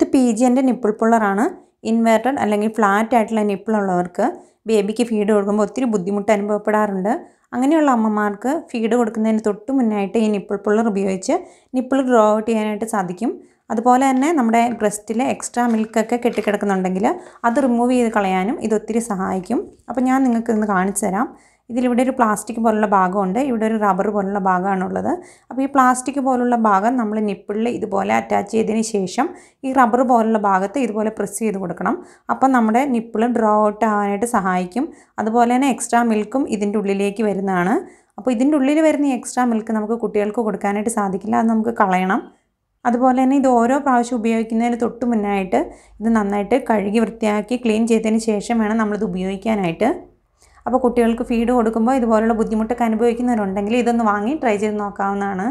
ഇത് പി എൻ്റെ നിപ്പിൾ പുള്ളറാണ് ഇൻവേർട്ടഡ് അല്ലെങ്കിൽ ഫ്ലാറ്റ് ആയിട്ടുള്ള നിപ്പിളുള്ളവർക്ക് ബേബിക്ക് ഫീഡ് കൊടുക്കുമ്പോൾ ഒത്തിരി ബുദ്ധിമുട്ട് അനുഭവപ്പെടാറുണ്ട് അങ്ങനെയുള്ള അമ്മമാർക്ക് ഫീഡ് കൊടുക്കുന്നതിന് തൊട്ട് മുന്നായിട്ട് ഈ നിപ്പിൾ പുള്ളർ ഉപയോഗിച്ച് നിപ്പിൾ ഗ്രോ ഔട്ട് ചെയ്യാനായിട്ട് സാധിക്കും അതുപോലെ തന്നെ നമ്മുടെ ബ്രസ്റ്റിലെ എക്സ്ട്രാ മിൽക്കൊക്കെ കെട്ടിക്കിടക്കുന്നുണ്ടെങ്കിൽ അത് റിമൂവ് ചെയ്ത് കളയാനും ഇത് ഒത്തിരി സഹായിക്കും അപ്പോൾ ഞാൻ നിങ്ങൾക്ക് ഇന്ന് കാണിച്ചു തരാം ഇതിലിവിടെ ഒരു പ്ലാസ്റ്റിക് പോലുള്ള ഭാഗമുണ്ട് ഇവിടെ ഒരു റബ്ബർ പോലുള്ള ഭാഗമാണുള്ളത് അപ്പോൾ ഈ പ്ലാസ്റ്റിക് പോലുള്ള ഭാഗം നമ്മൾ നിപ്പിളിൽ ഇതുപോലെ അറ്റാച്ച് ചെയ്തതിന് ശേഷം ഈ റബ്ബർ പോലുള്ള ഭാഗത്ത് ഇതുപോലെ പ്രസ് ചെയ്ത് കൊടുക്കണം അപ്പം നമ്മുടെ നിപ്പിൾ ഡ്രോ ഔട്ട് ആവാനായിട്ട് സഹായിക്കും അതുപോലെ തന്നെ എക്സ്ട്രാ മിൽക്കും ഇതിൻ്റെ ഉള്ളിലേക്ക് വരുന്നതാണ് അപ്പോൾ ഇതിൻ്റെ ഉള്ളിൽ വരുന്ന ഈ എക്സ്ട്രാ മിൽക്ക് നമുക്ക് കുട്ടികൾക്ക് കൊടുക്കാനായിട്ട് സാധിക്കില്ല അത് നമുക്ക് കളയണം അതുപോലെ തന്നെ ഇത് ഓരോ പ്രാവശ്യം ഉപയോഗിക്കുന്നതിന് തൊട്ട് മുന്നായിട്ട് ഇത് നന്നായിട്ട് കഴുകി വൃത്തിയാക്കി ക്ലീൻ ചെയ്തതിന് ശേഷം വേണം നമ്മളിത് ഉപയോഗിക്കാനായിട്ട് അപ്പോൾ കുട്ടികൾക്ക് ഫീഡ് കൊടുക്കുമ്പോൾ ഇതുപോലുള്ള ബുദ്ധിമുട്ടൊക്കെ അനുഭവിക്കുന്നവരുണ്ടെങ്കിൽ ഇതൊന്ന് വാങ്ങി ട്രൈ ചെയ്ത് നോക്കാവുന്നതാണ്